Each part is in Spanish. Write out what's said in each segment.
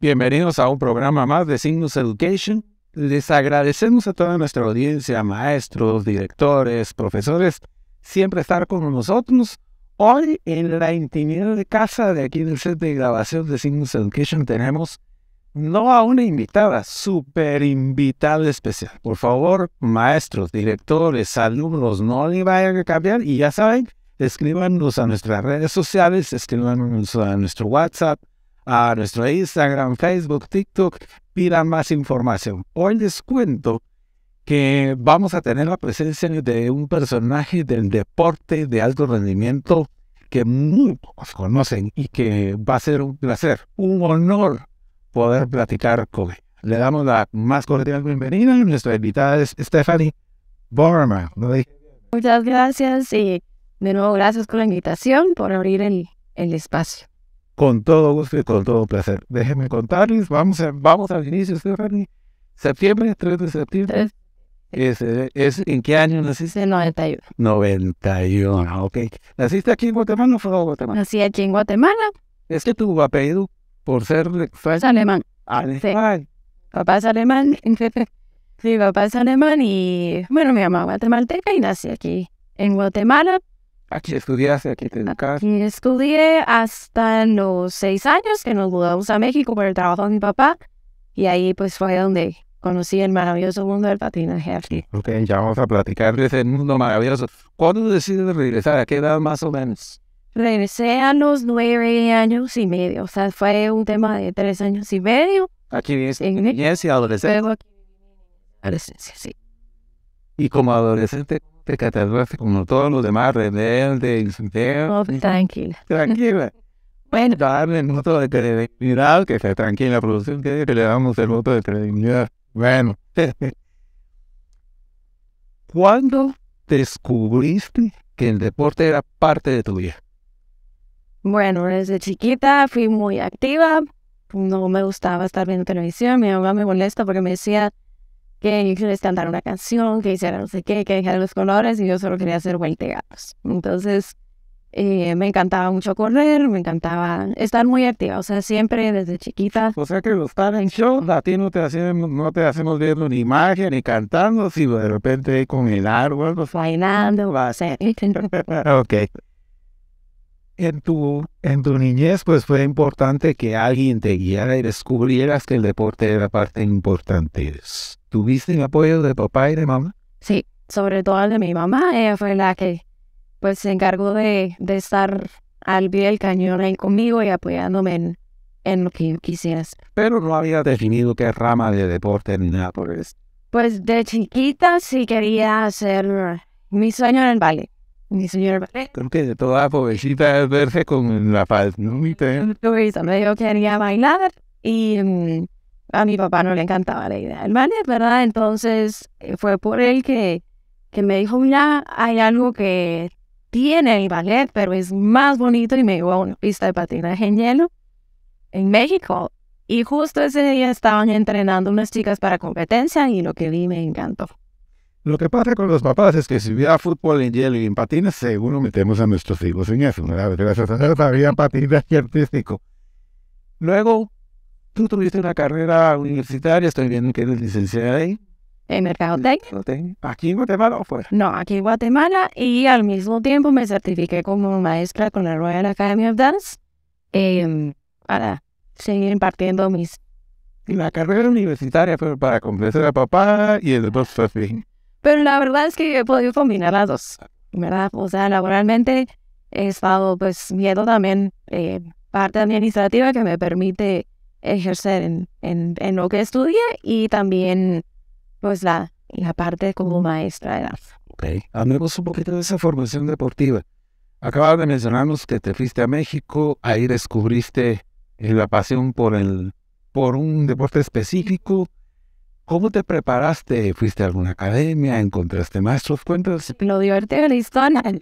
Bienvenidos a un programa más de Signus Education. Les agradecemos a toda nuestra audiencia, maestros, directores, profesores, siempre estar con nosotros. Hoy en la intimidad de casa de aquí en el set de grabación de Signus Education tenemos no a una invitada, super invitada especial. Por favor, maestros, directores, alumnos, no le vayan a cambiar y ya saben, escríbanos a nuestras redes sociales, escríbanos a nuestro WhatsApp a nuestro Instagram, Facebook, TikTok, pidan más información. Hoy les cuento que vamos a tener la presencia de un personaje del deporte de alto rendimiento que muchos conocen y que va a ser un placer, un honor poder platicar con él. Le damos la más cordial bienvenida a nuestra invitada es Stephanie Borman. Muchas gracias y de nuevo gracias por la invitación, por abrir el espacio. Con todo gusto y con todo placer. Déjenme contarles, vamos, a, vamos al inicio, Stephanie. Septiembre, 3 de septiembre. Es, ¿En qué año naciste? En 91. 91, ok. ¿Naciste aquí en Guatemala o fuera de Guatemala? Nací aquí en Guatemala. Es que tu apellido, por ser... Es alemán. Alemán. Papá es alemán. sí, papá es alemán y... Bueno, mi mamá guatemalteca y nací aquí en Guatemala. Aquí estudiaste, aquí te educaste. estudié hasta los seis años que nos mudamos a México por el trabajo de mi papá. Y ahí pues fue donde conocí el maravilloso mundo del patinaje Ok, ya vamos a platicar de ese mundo maravilloso. ¿Cuándo decides regresar? ¿A qué edad más o menos? Regresé a los nueve años y medio. O sea, fue un tema de tres años y medio. Aquí vienes en y adolescencia. Adolescencia, sí. ¿Y como adolescente? catástrofe, como todos los demás, rebelde, oh, tranquila. Tranquila. bueno. Darle el voto de credibilidad, que sea tranquila, la producción, que le damos el voto de credibilidad. Bueno. ¿Cuándo descubriste que el deporte era parte de tu vida? Bueno, desde chiquita fui muy activa. No me gustaba estar viendo televisión. Mi mamá me molesta porque me decía, que les cantara una canción, que hiciera no sé qué, que dejara los colores y yo solo quería hacer 20 gatos. Entonces, eh, me encantaba mucho correr, me encantaba estar muy activa, o sea, siempre desde chiquita. O sea que los en shows a ti no te hacemos, no te hacemos viendo ni imagen ni cantando, sino de repente con el árbol. Pues. Bailando, va a ser. ok en tu, en niñez, pues fue importante que alguien te guiara y descubrieras que el deporte era parte importante. ¿Tuviste el apoyo de papá y de mamá? Sí, sobre todo el de mi mamá. Ella fue la que pues se encargó de, estar al pie del cañón ahí conmigo y apoyándome en, lo que quisieras. Pero no había definido qué rama de deporte ni nada por eso. Pues de chiquita sí quería hacer mi sueño en el ballet mi señor ballet? Creo que de toda pobrecita es verse con la paz, ¿no? Yo quería bailar y mm, a mi papá no le encantaba la idea del ballet, ¿verdad? Entonces eh, fue por él que, que me dijo, mira, hay algo que tiene el ballet, pero es más bonito y me llevó a una pista de patinaje en hielo en México. Y justo ese día estaban entrenando unas chicas para competencia y lo que vi me encantó. Lo que pasa con los papás es que si hubiera fútbol en hielo y en patines, seguro metemos a nuestros hijos en eso. ¿verdad? Gracias a Dios había y artístico. Luego, tú tuviste una carrera universitaria, estoy viendo que eres licenciada ahí. En Mercadotecnia. ¿Aquí en Guatemala o fuera? No, aquí en Guatemala y al mismo tiempo me certifiqué como maestra con la Royal Academy of Dance em, para seguir impartiendo mis... La carrera universitaria fue para complacer a papá y después fue fin. Pero la verdad es que he podido combinar las dos, ¿verdad? O sea, laboralmente he estado pues miedo también eh, parte administrativa que me permite ejercer en, en, lo que estudia y también pues la, la parte como maestra de danza. Ok, hablemos un poquito de esa formación deportiva. Acabas de mencionarnos que te fuiste a México, ahí descubriste eh, la pasión por, el, por un deporte específico ¿Cómo te preparaste? ¿Fuiste a alguna academia? ¿Encontraste maestros? Cuentas. Lo divertido de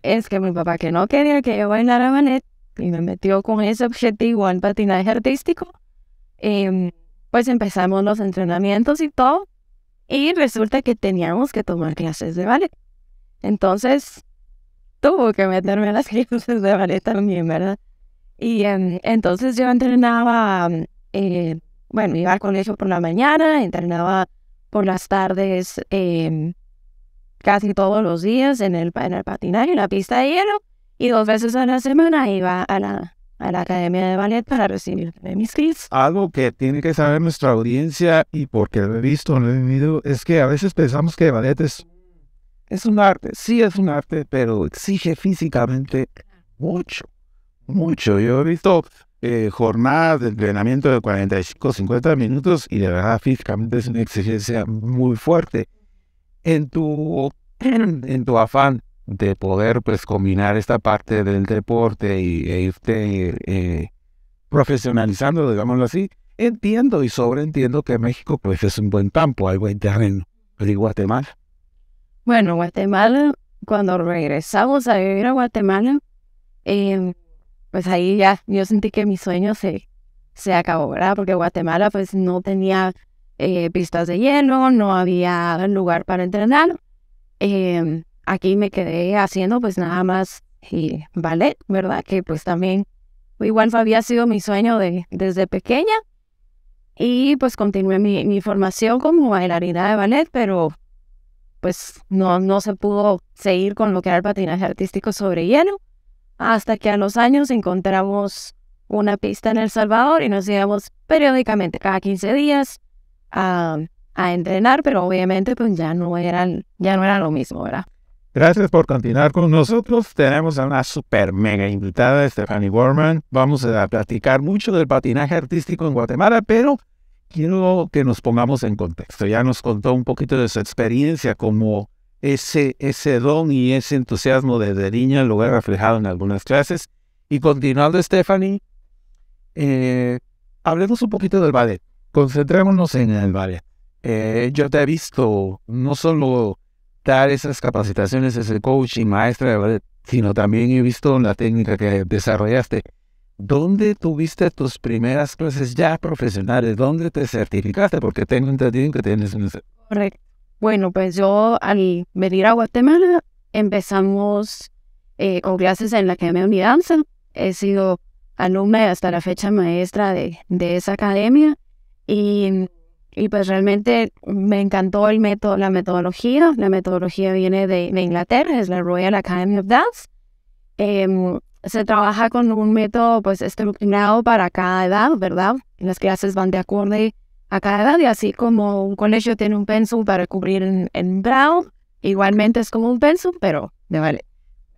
es que mi papá, que no quería que yo bailara ballet, y me metió con ese objetivo al patinaje artístico, em, pues empezamos los entrenamientos y todo, y resulta que teníamos que tomar clases de ballet. Entonces, tuvo que meterme a las clases de ballet también, ¿verdad? Y em, entonces yo entrenaba, em, eh, bueno, iba al colegio por la mañana, entrenaba por las tardes em, casi todos los días en el, en el patinaje, en la pista de hielo, y dos veces a la semana iba a la, a la Academia de Ballet para recibir mis kids. Algo que tiene que saber nuestra audiencia y porque lo he visto, lo he vivido, es que a veces pensamos que ballet es, es un arte. Sí, es un arte, pero exige físicamente mucho, mucho. Yo he visto eh, jornadas de entrenamiento de 45, 50 minutos y de verdad físicamente es una exigencia muy fuerte. En tu, en tu afán de poder pues combinar esta parte del deporte y, e irte eh, profesionalizando, digámoslo así, entiendo y sobreentiendo que México pues es un buen campo, hay buen terreno. ¿Y Guatemala? Bueno, Guatemala, cuando regresamos a vivir a Guatemala, eh, pues ahí ya yo sentí que mi sueño se, se acabó, ¿verdad? Porque Guatemala pues no tenía eh, pistas de hielo, no había lugar para entrenar. Em, aquí me quedé haciendo pues nada más y eh, ballet, ¿verdad? Que pues también igual había sido mi sueño desde pequeña. Y pues continué mi, mi, formación como bailarina de ballet, pero pues no, no se pudo seguir con lo que era el patinaje artístico sobre hielo hasta que a los años encontramos una pista en El Salvador y nos íbamos periódicamente, cada 15 días, a, entrenar, pero obviamente pues ya no, eran, ya no era lo mismo, ¿verdad? Gracias por continuar con nosotros. Tenemos a una super mega invitada, Stephanie Worman. Vamos a platicar mucho del patinaje artístico en Guatemala, pero quiero que nos pongamos en contexto. Ya nos contó un poquito de su experiencia como ese, ese don y ese entusiasmo desde niña lo he reflejado en algunas clases. Y continuando, Stephanie, eh, hablemos un poquito del ballet. Concentrémonos en el ballet. Eh, yo te he visto no solo dar esas capacitaciones ese coach y maestra de ballet, sino también he visto la técnica que desarrollaste. ¿Dónde tuviste tus primeras clases ya profesionales? ¿Dónde te certificaste? Porque tengo entendido que tienes un... Correcto. Bueno, pues yo al venir a Guatemala empezamos eh, con clases en la Academia de Unidanza. He sido alumna y hasta la fecha maestra de, esa academia y, pues realmente me encantó el método, la metodología. La metodología viene de, Inglaterra, es la Royal Academy of Dance. Em, se trabaja con un método pues estructurado para cada edad, ¿verdad? Las clases van de acuerdo a cada edad y así como un colegio tiene un pensum para cubrir en, en Brown, igualmente es como un pensum, pero de vale.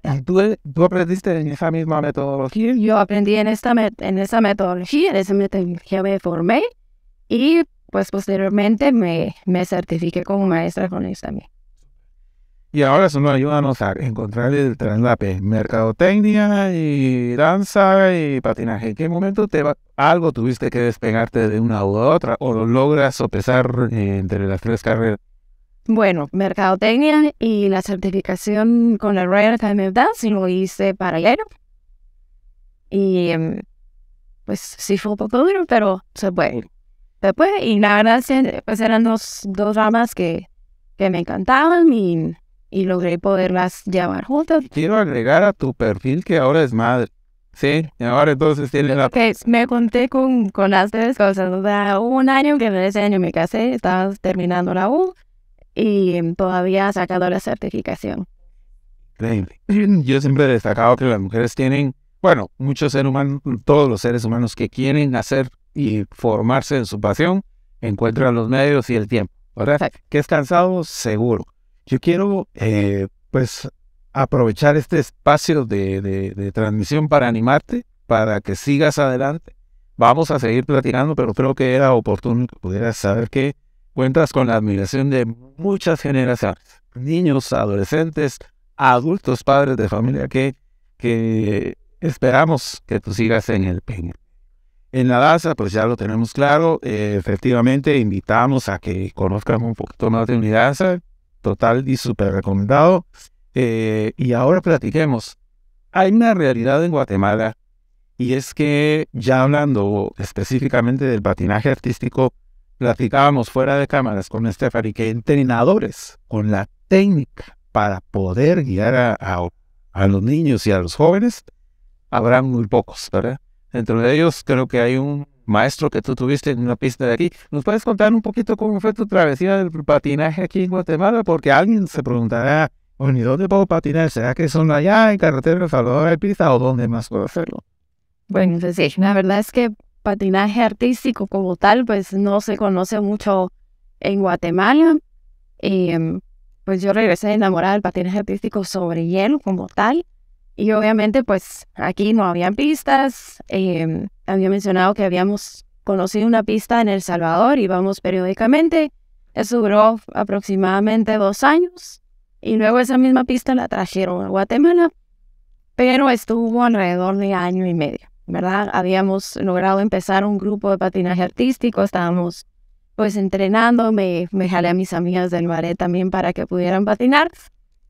Ah, ¿Tú, eh, ¿Tú, aprendiste en esa misma metodología? Yo aprendí en, esta en esa metodología, en esa metodología me formé y pues posteriormente me, me certifiqué como maestra con ellos también. Y ahora nos ayúdanos a encontrar el traslape, mercadotecnia y danza y patinaje. ¿En qué momento te va, algo tuviste que despegarte de una u otra o lo logras sopesar eh, entre las tres carreras? Bueno, mercadotecnia y la certificación con la Royal Academy of Dance lo hice para paralelo. Y em, pues sí fue un poco duro, pero se puede. puede y la verdad, pues eran dos, dos ramas que, que me encantaban y y logré poderlas llevar juntas. Quiero agregar a tu perfil que ahora es madre. Sí, y ahora entonces tiene la... Okay, me conté con, con las tres cosas. O sea, un año que en ese año me casé, estaba terminando la U y todavía sacado la certificación. Increíble. Yo siempre he destacado que las mujeres tienen, bueno, muchos seres humanos, todos los seres humanos que quieren hacer y formarse en su pasión, encuentran los medios y el tiempo. ¿Verdad? Que es cansado, seguro yo quiero, eh, pues, aprovechar este espacio de, transmisión para animarte, para que sigas adelante. Vamos a seguir platicando, pero creo que era oportuno que pudieras saber que cuentas con la admiración de muchas generaciones, niños, adolescentes, adultos, padres de familia que, que esperamos que tú sigas en el peña. En la danza, pues ya lo tenemos claro, eh, efectivamente invitamos a que conozcan un poquito más de danza total y súper recomendado. Eh, y ahora platiquemos. Hay una realidad en Guatemala y es que ya hablando específicamente del patinaje artístico, platicábamos fuera de cámaras con Stephanie que entrenadores con la técnica para poder guiar a, a los niños y a los jóvenes, habrán muy pocos, ¿verdad? Dentro de ellos creo que hay un maestro que tú tuviste en una pista de aquí. ¿Nos puedes contar un poquito cómo fue tu travesía del patinaje aquí en Guatemala? Porque alguien se preguntará, ¿y dónde puedo patinar? ¿Será que son allá en carretera de Salvador de o dónde más puedo hacerlo? Bueno, pues sí, la verdad es que patinaje artístico como tal, pues no se conoce mucho en Guatemala. Em, pues yo regresé enamorada del patinaje artístico sobre hielo como tal. Y obviamente, pues aquí no había pistas. Em, había mencionado que habíamos conocido una pista en El Salvador, y vamos periódicamente. Eso duró aproximadamente dos años y luego esa misma pista la trajeron a Guatemala, pero estuvo alrededor de año y medio, ¿verdad? Habíamos logrado empezar un grupo de patinaje artístico, estábamos pues entrenando, me, jalé a mis amigas del baré también para que pudieran patinar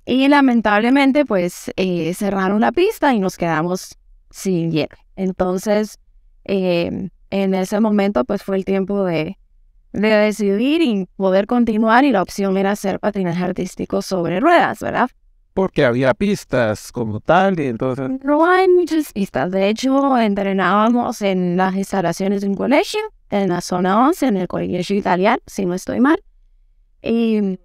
y lamentablemente pues eh, cerraron la pista y nos quedamos sin hielo. Entonces, Em, en ese momento pues fue el tiempo de, de decidir y poder continuar y la opción era hacer patinaje artístico sobre ruedas, ¿verdad? Porque había pistas como tal y entonces... No hay muchas pistas. De hecho, entrenábamos en las instalaciones de un colegio, en la zona 11, en el colegio italiano, si no estoy mal. Y,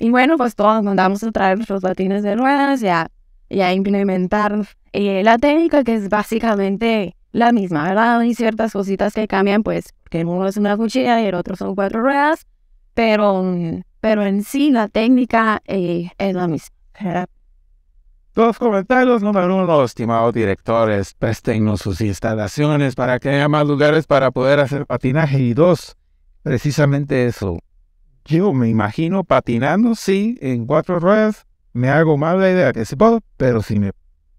y bueno, pues todos mandamos a traer nuestros patines de ruedas y a, implementar eh, la técnica que es básicamente la misma, ¿verdad? Hay ciertas cositas que cambian, pues, que uno es una cuchilla y el otro son cuatro ruedas, pero, pero en sí la técnica eh, es la misma, dos comentarios número uno, estimados directores, préstenos sus instalaciones para que haya más lugares para poder hacer patinaje. Y dos, precisamente eso. Yo me imagino patinando, sí, en cuatro ruedas, me hago mal la idea que se puedo, pero si me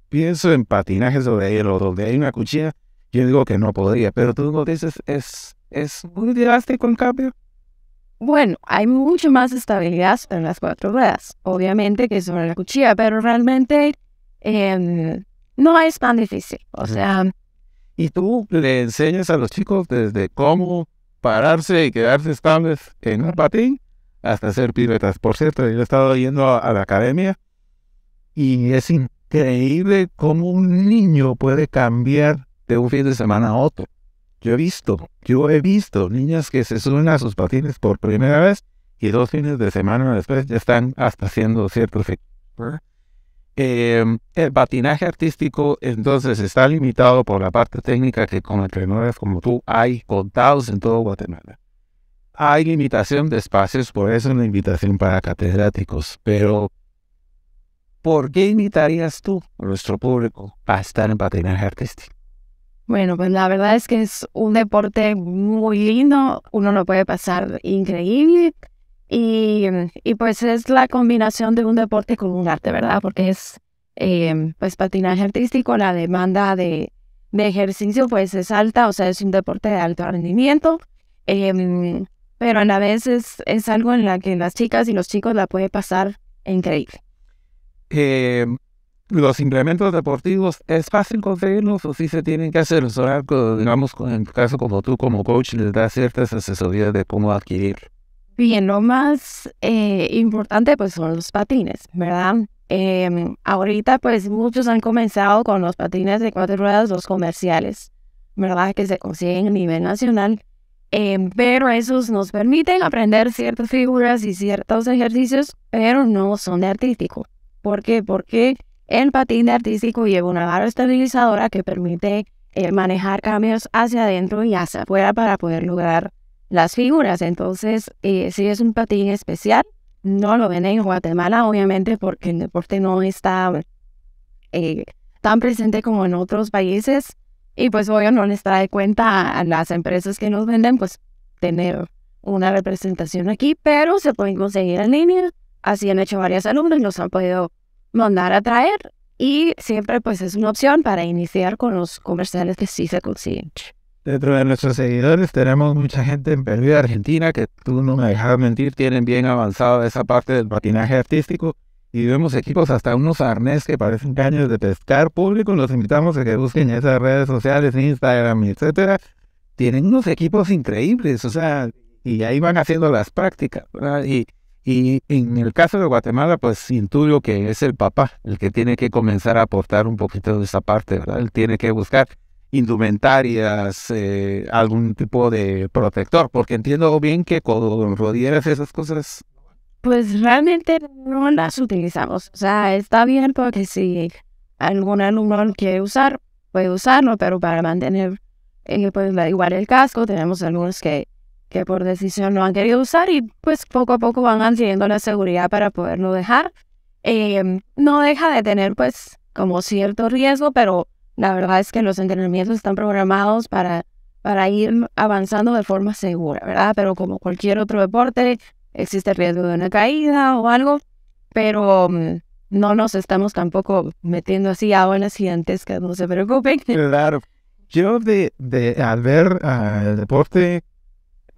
pienso en patinaje sobre hielo, donde hay una cuchilla, yo digo que no podría, pero tú lo dices, es, es muy drástico el cambio. Bueno, hay mucho más estabilidad en las cuatro ruedas, obviamente que sobre la cuchilla, pero realmente em, no es tan difícil. O sea. ¿Y tú le enseñas a los chicos desde cómo pararse y quedarse estables en un patín hasta hacer piruetas? Por cierto, yo he estado yendo a la academia y es increíble cómo un niño puede cambiar de un fin de semana a otro. Yo he visto, yo he visto niñas que se suben a sus patines por primera vez y dos fines de semana después ya están hasta haciendo cierto eh, el patinaje artístico entonces está limitado por la parte técnica que con entrenadores como tú hay contados en todo Guatemala. Hay limitación de espacios, por eso es una invitación para catedráticos, pero ¿por qué invitarías tú a nuestro público a estar en patinaje artístico? Bueno, pues la verdad es que es un deporte muy lindo, uno lo puede pasar increíble y, pues es la combinación de un deporte con un arte, ¿verdad? Porque es eh, pues patinaje artístico, la demanda de, ejercicio pues es alta, o sea, es un deporte de alto rendimiento, em, pero a la vez es, algo en la que las chicas y los chicos la puede pasar increíble. Eh, los implementos deportivos es fácil conseguirlos o si se tienen que asesorar, digamos, en el caso como tú como coach les da ciertas asesorías de cómo adquirir. Bien, lo más eh, importante pues son los patines, ¿verdad? Em, ahorita pues muchos han comenzado con los patines de cuatro ruedas, los comerciales, ¿verdad? Que se consiguen a nivel nacional, em, pero esos nos permiten aprender ciertas figuras y ciertos ejercicios, pero no son de artístico. ¿Por qué? Porque el patín artístico lleva una barra estabilizadora que permite eh, manejar cambios hacia adentro y hacia afuera para poder lograr las figuras. Entonces, eh, si es un patín especial, no lo ven en Guatemala, obviamente, porque el deporte no está eh, tan presente como en otros países. Y pues obvio no les trae cuenta a las empresas que nos venden, pues tener una representación aquí, pero se pueden conseguir en línea. Así han hecho varias alumnas, nos han podido mandar a traer y siempre pues es una opción para iniciar con los comerciales que sí se consiguen. Dentro de nuestros seguidores tenemos mucha gente en Perú y Argentina que tú no me dejas mentir, tienen bien avanzado esa parte del patinaje artístico y vemos equipos hasta unos arnés que parecen caños de pescar público. Los invitamos a que busquen esas redes sociales, Instagram, etcétera. Tienen unos equipos increíbles, o sea, y ahí van haciendo las prácticas, y en el caso de Guatemala, pues intuyo que es el papá el que tiene que comenzar a aportar un poquito de esa parte, ¿verdad? Él tiene que buscar indumentarias, eh, algún tipo de protector, porque entiendo bien que cuando rodieras esas cosas. Pues realmente no las utilizamos. O sea, está bien porque si algún alumno quiere usar, puede usarlo, pero para mantener eh, pues, igual el casco, tenemos algunos que que por decisión no han querido usar y pues poco a poco van adquiriendo la seguridad para poderlo dejar. Eh, no deja de tener pues como cierto riesgo, pero la verdad es que los entrenamientos están programados para, para ir avanzando de forma segura, ¿verdad? Pero como cualquier otro deporte, existe riesgo de una caída o algo, pero mm, no nos estamos tampoco metiendo así a olas gigantescas, no se preocupen. Claro. Yo de, de al ver ah, el deporte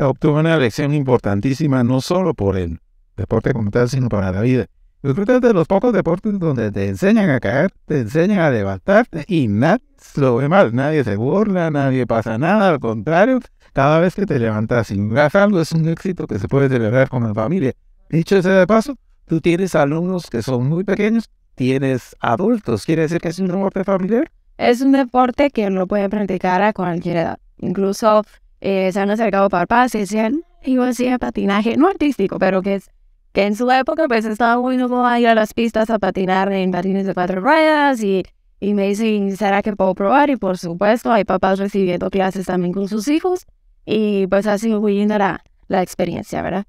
obtuvo una lección importantísima, no solo por el deporte como tal, sino para la vida. Yo de los pocos deportes donde te enseñan a caer, te enseñan a levantarte y nadie lo ve mal, nadie se burla, nadie pasa nada, al contrario, cada vez que te levantas y haces algo es un éxito que se puede celebrar con la familia. Dicho ese de paso, tú tienes alumnos que son muy pequeños, tienes adultos, quiere decir que es un deporte familiar. Es un deporte que uno puede practicar a cualquier edad, incluso eh, se han acercado papás y decían, iba a patinaje, no artístico, pero que, es, que en su época pues estaba muy a ir a las pistas a patinar en patines de cuatro ruedas y, y me dicen, ¿será que puedo probar? Y por supuesto hay papás recibiendo clases también con sus hijos y pues así muy linda la, la experiencia, ¿verdad?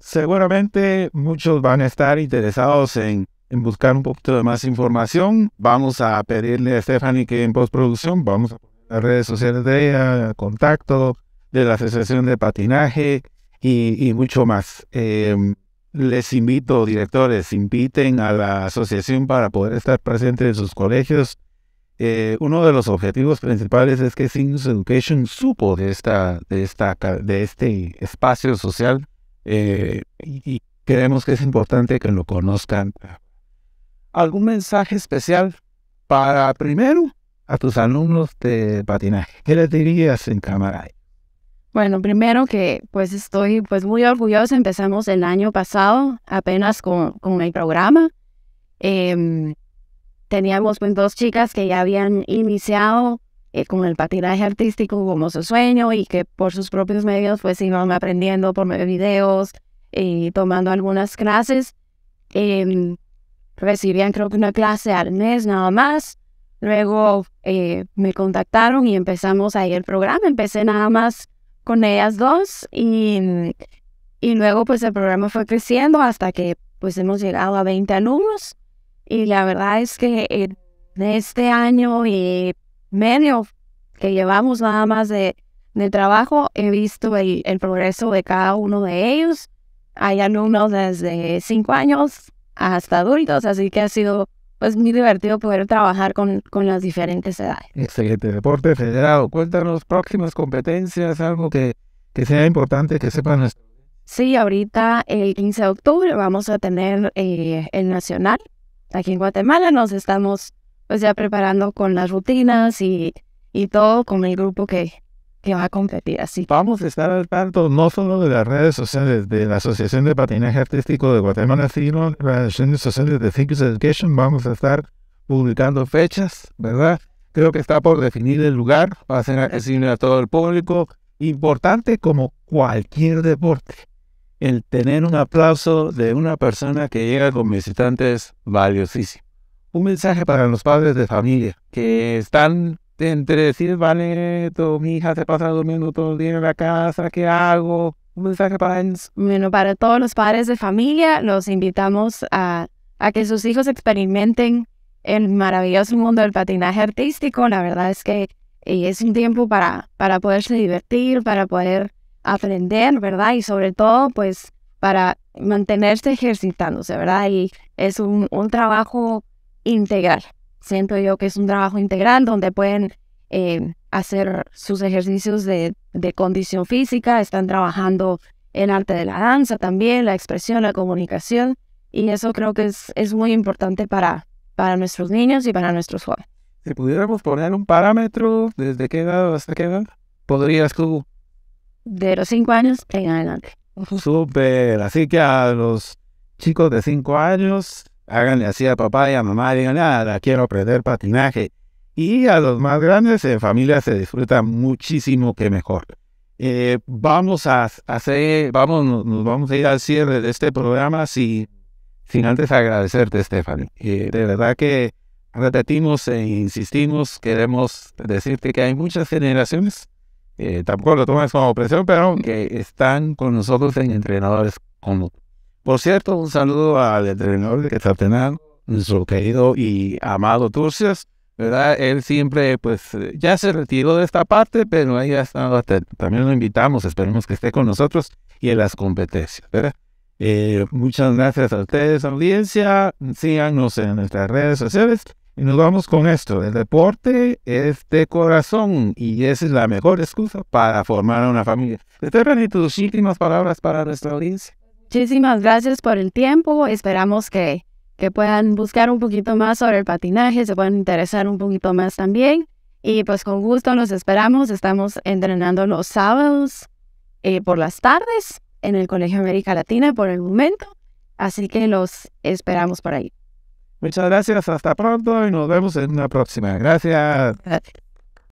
Seguramente muchos van a estar interesados en, en, buscar un poquito de más información. Vamos a pedirle a Stephanie que en postproducción vamos a redes sociales de ella, contacto, de la Asociación de Patinaje y, mucho más. Em, les invito, directores, inviten a la asociación para poder estar presente en sus colegios. Eh, uno de los objetivos principales es que Sinus Education supo de, esta, de, esta, de este espacio social eh, y creemos que es importante que lo conozcan. ¿Algún mensaje especial para primero a tus alumnos de patinaje? ¿Qué les dirías en cámara? Bueno, primero que pues estoy pues muy orgullosa, Empezamos el año pasado apenas con, el programa. Em, teníamos pues dos chicas que ya habían iniciado eh, con el patinaje artístico como su sueño y que por sus propios medios pues iban aprendiendo por videos y tomando algunas clases. Em, recibían creo que una clase al mes nada más Luego eh, me contactaron y empezamos ahí el programa. Empecé nada más con ellas dos y, y luego pues el programa fue creciendo hasta que pues hemos llegado a 20 alumnos y la verdad es que de este año y medio que llevamos nada más de, de trabajo he visto el, el progreso de cada uno de ellos. Hay alumnos desde 5 años hasta adultos, así que ha sido pues muy divertido poder trabajar con, con las diferentes edades. Excelente, deporte federado. Cuéntanos próximas competencias, algo que, que sea importante que sepan. Sí, ahorita el 15 de octubre vamos a tener eh, el nacional aquí en Guatemala. Nos estamos pues ya preparando con las rutinas y, y todo con el grupo que, que va a competir así. Vamos a estar al tanto no solo de las redes sociales de la Asociación de Patinaje Artístico de Guatemala, sino de las redes sociales de Think Education. Vamos a estar publicando fechas, ¿verdad? Creo que está por definir el lugar, va a ser accesible a todo el público. Importante como cualquier deporte, el tener un aplauso de una persona que llega con visitantes valiosísimo. Un mensaje para los padres de familia que están entre decir, vale, tu, mi hija se pasa durmiendo todo el día en la casa, ¿qué hago? mensaje para ellos. Bueno, para todos los padres de familia, los invitamos a, a que sus hijos experimenten el maravilloso mundo del patinaje artístico. La verdad es que eh, es un tiempo para, para poderse divertir, para poder aprender, ¿verdad? Y sobre todo, pues, para mantenerse ejercitándose, ¿verdad? Y es un, un trabajo integral siento yo que es un trabajo integral donde pueden eh, hacer sus ejercicios de, condición física, están trabajando el arte de la danza también, la expresión, la comunicación, y eso creo que es, es muy importante para, para nuestros niños y para nuestros jóvenes. Si pudiéramos poner un parámetro, ¿desde qué edad hasta qué edad? ¿Podrías tú? De los 5 años en adelante. Súper, así que a los chicos de 5 años háganle así a papá y a mamá, digan, nada, ah, quiero aprender patinaje. Y a los más grandes en familia se disfruta muchísimo que mejor. Eh, vamos a hacer, vamos, nos vamos a ir al cierre de este programa sin antes agradecerte, Stephanie. Eh, de verdad que repetimos e insistimos, queremos decirte que hay muchas generaciones, eh, tampoco lo tomas como presión, pero que están con nosotros en entrenadores como tú. Por cierto, un saludo al entrenador que está teniendo nuestro querido y amado Turcias, ¿verdad? Él siempre, pues, ya se retiró de esta parte, pero ahí ha estado, también lo invitamos, esperemos que esté con nosotros y en las competencias, eh, muchas gracias a ustedes, audiencia. Síganos en nuestras redes sociales. Y nos vamos con esto. El deporte es de corazón y esa es la mejor excusa para formar una familia. ¿Te y tus últimas palabras para nuestra audiencia. Muchísimas gracias por el tiempo. Esperamos que, que puedan buscar un poquito más sobre el patinaje, se puedan interesar un poquito más también. Y pues con gusto los esperamos. Estamos entrenando los sábados eh, por las tardes en el Colegio América Latina por el momento. Así que los esperamos por ahí. Muchas gracias, hasta pronto y nos vemos en la próxima. gracias.